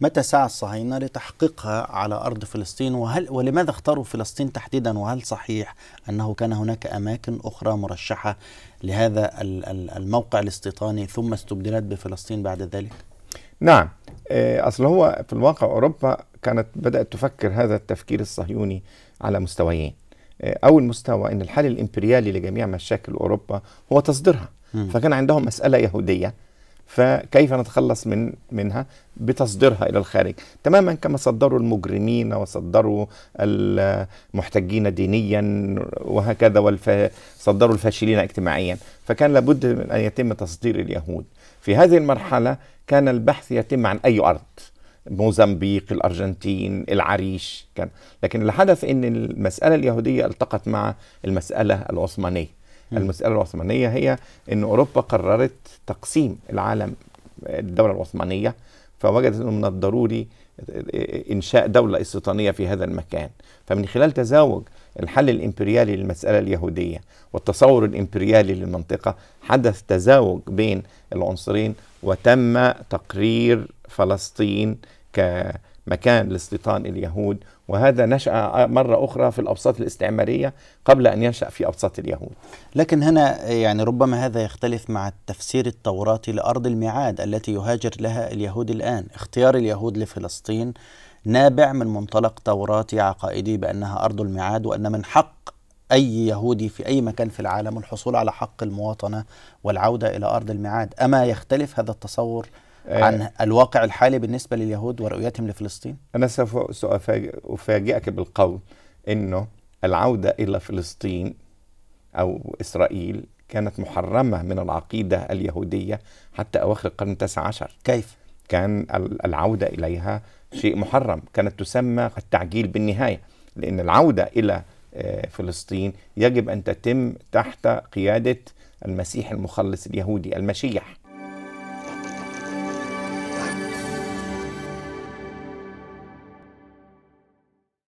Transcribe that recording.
متى سعى الصهاينة لتحقيقها على أرض فلسطين وهل ولماذا اختاروا فلسطين تحديدا وهل صحيح أنه كان هناك أماكن أخرى مرشحة لهذا الموقع الاستيطاني ثم استبدلت بفلسطين بعد ذلك؟ نعم آه، أصل هو في الواقع أوروبا كانت بدأت تفكر هذا التفكير الصهيوني على مستويين آه، أول مستوى أن الحل الإمبريالي لجميع مشاكل أوروبا هو تصديرها فكان عندهم مسألة يهودية فكيف نتخلص من منها بتصديرها الى الخارج تماما كما صدروا المجرمين وصدروا المحتجين دينيا وهكذا وصدروا صدروا الفاشلين اجتماعيا فكان لابد من ان يتم تصدير اليهود في هذه المرحله كان البحث يتم عن اي ارض موزمبيق الارجنتين العريش كان لكن اللي حدث ان المساله اليهوديه التقت مع المساله العثمانيه المسألة العثمانية هي أن أوروبا قررت تقسيم العالم الدولة العثمانية فوجدت أنه من الضروري إنشاء دولة استيطانية في هذا المكان فمن خلال تزاوج الحل الإمبريالي للمسألة اليهودية والتصور الإمبريالي للمنطقة حدث تزاوج بين العنصرين وتم تقرير فلسطين ك مكان لاستيطان اليهود وهذا نشأ مرة أخرى في الأوساط الاستعمارية قبل أن ينشأ في أوساط اليهود لكن هنا يعني ربما هذا يختلف مع التفسير التوراتي لأرض الميعاد التي يهاجر لها اليهود الآن اختيار اليهود لفلسطين نابع من منطلق توراتي عقائدي بأنها أرض الميعاد وأن من حق أي يهودي في أي مكان في العالم الحصول على حق المواطنة والعودة إلى أرض الميعاد أما يختلف هذا التصور آه، عن الواقع الحالي بالنسبه لليهود ورؤيتهم لفلسطين؟ انا سوف افاجئك بالقول انه العوده الى فلسطين او اسرائيل كانت محرمه من العقيده اليهوديه حتى اواخر القرن التاسع عشر. كيف؟ كان العوده اليها شيء محرم، كانت تسمى التعجيل بالنهايه، لان العوده الى آه، فلسطين يجب ان تتم تحت قياده المسيح المخلص اليهودي المشيح.